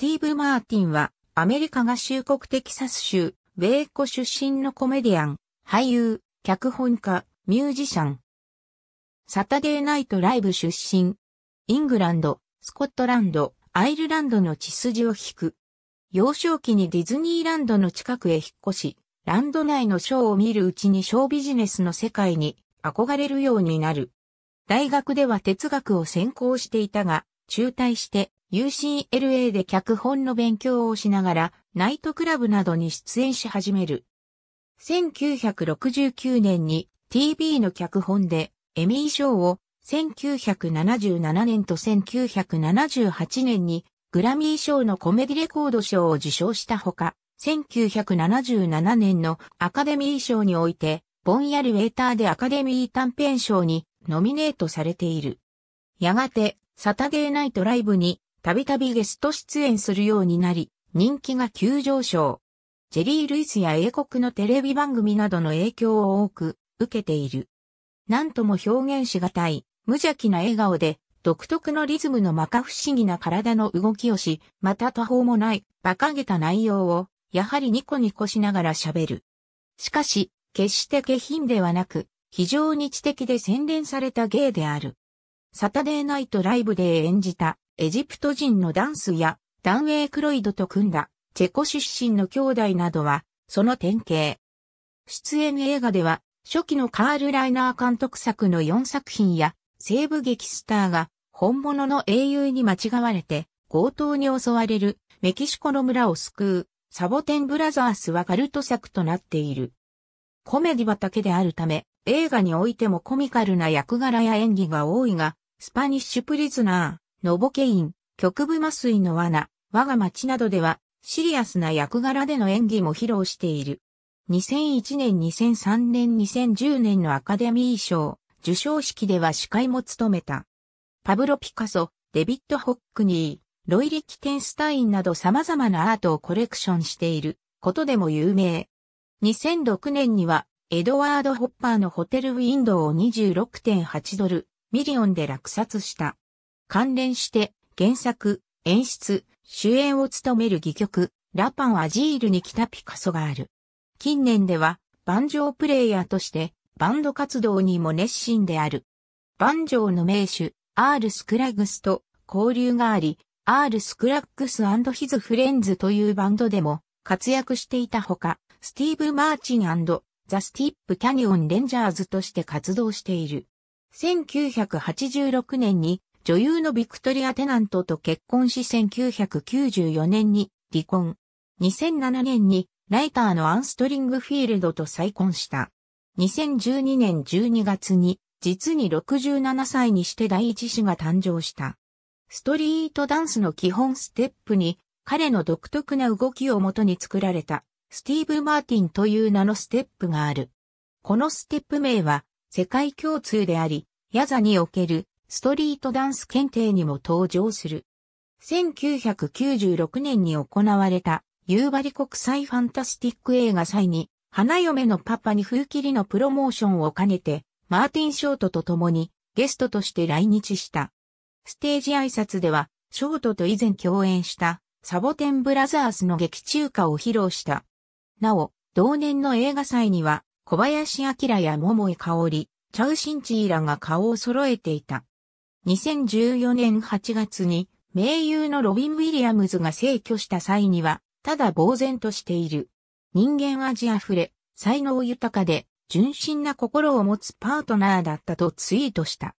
スティーブ・マーティンは、アメリカ合衆国テキサス州、米子出身のコメディアン、俳優、脚本家、ミュージシャン。サタデーナイトライブ出身。イングランド、スコットランド、アイルランドの血筋を引く。幼少期にディズニーランドの近くへ引っ越し、ランド内のショーを見るうちにショービジネスの世界に憧れるようになる。大学では哲学を専攻していたが、中退して UCLA で脚本の勉強をしながら、ナイトクラブなどに出演し始める。1969年に TV の脚本でエミー賞を、1977年と1978年にグラミー賞のコメディレコード賞を受賞したほか、1977年のアカデミー賞において、ボンヤルウェーターでアカデミー短編賞にノミネートされている。やがて、サタデーナイトライブにたびたびゲスト出演するようになり、人気が急上昇。ジェリー・ルイスや英国のテレビ番組などの影響を多く受けている。なんとも表現しがたい、無邪気な笑顔で、独特のリズムの摩訶不思議な体の動きをし、また途方もない、馬鹿げた内容を、やはりニコニコしながら喋る。しかし、決して下品ではなく、非常に知的で洗練された芸である。サタデーナイトライブで演じたエジプト人のダンスやダンウェイ・クロイドと組んだチェコ出身の兄弟などはその典型。出演映画では初期のカール・ライナー監督作の4作品や西部劇スターが本物の英雄に間違われて強盗に襲われるメキシコの村を救うサボテンブラザースはカルト作となっている。コメディ畑であるため映画においてもコミカルな役柄や演技が多いがスパニッシュプリズナー。ノボケイン、局部麻酔の罠、我が町などでは、シリアスな役柄での演技も披露している。2001年、2003年、2010年のアカデミー賞、受賞式では司会も務めた。パブロ・ピカソ、デビッド・ホックニー、ロイ・リッキテンスタインなど様々なアートをコレクションしていることでも有名。2006年には、エドワード・ホッパーのホテルウィンドウを26.8ドル、ミリオンで落札した。関連して原作、演出、主演を務める戯曲、ラパン・アジールに来たピカソがある。近年では、バンジョープレイヤーとして、バンド活動にも熱心である。バンジョーの名手、アール・スクラグスと交流があり、アール・スクラッグスヒズ・フレンズというバンドでも活躍していたほか、スティーブ・マーチンザ・スティップ・キャニオン・レンジャーズとして活動している。1986年に女優のビクトリア・テナントと結婚し1994年に離婚。2007年にライターのアンストリングフィールドと再婚した。2012年12月に実に67歳にして第一子が誕生した。ストリートダンスの基本ステップに彼の独特な動きをもとに作られたスティーブ・マーティンという名のステップがある。このステップ名は世界共通であり、ヤザにおけるストリートダンス検定にも登場する。1996年に行われた夕張国際ファンタスティック映画祭に、花嫁のパパに風切りのプロモーションを兼ねて、マーティン・ショートと共にゲストとして来日した。ステージ挨拶では、ショートと以前共演したサボテンブラザースの劇中歌を披露した。なお、同年の映画祭には、小林明や桃井香織、チャウシンチーらが顔を揃えていた。2014年8月に、名優のロビン・ウィリアムズが逝去した際には、ただ呆然としている。人間味あふれ、才能豊かで、純真な心を持つパートナーだったとツイートした。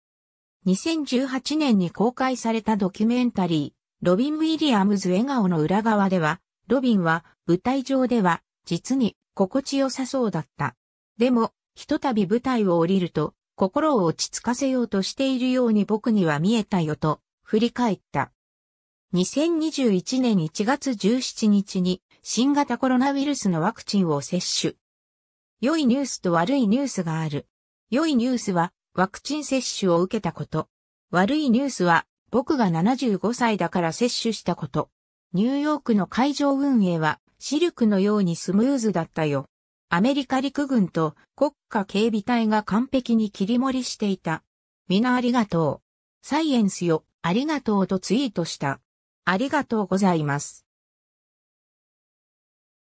2018年に公開されたドキュメンタリー、ロビン・ウィリアムズ笑顔の裏側では、ロビンは舞台上では実に心地よさそうだった。でも、ひとたび舞台を降りると心を落ち着かせようとしているように僕には見えたよと、振り返った。2021年1月17日に新型コロナウイルスのワクチンを接種。良いニュースと悪いニュースがある。良いニュースはワクチン接種を受けたこと。悪いニュースは僕が75歳だから接種したこと。ニューヨークの会場運営はシルクのようにスムーズだったよ。アメリカ陸軍と国家警備隊が完璧に切り盛りしていた。皆ありがとう。サイエンスよ、ありがとうとツイートした。ありがとうございます。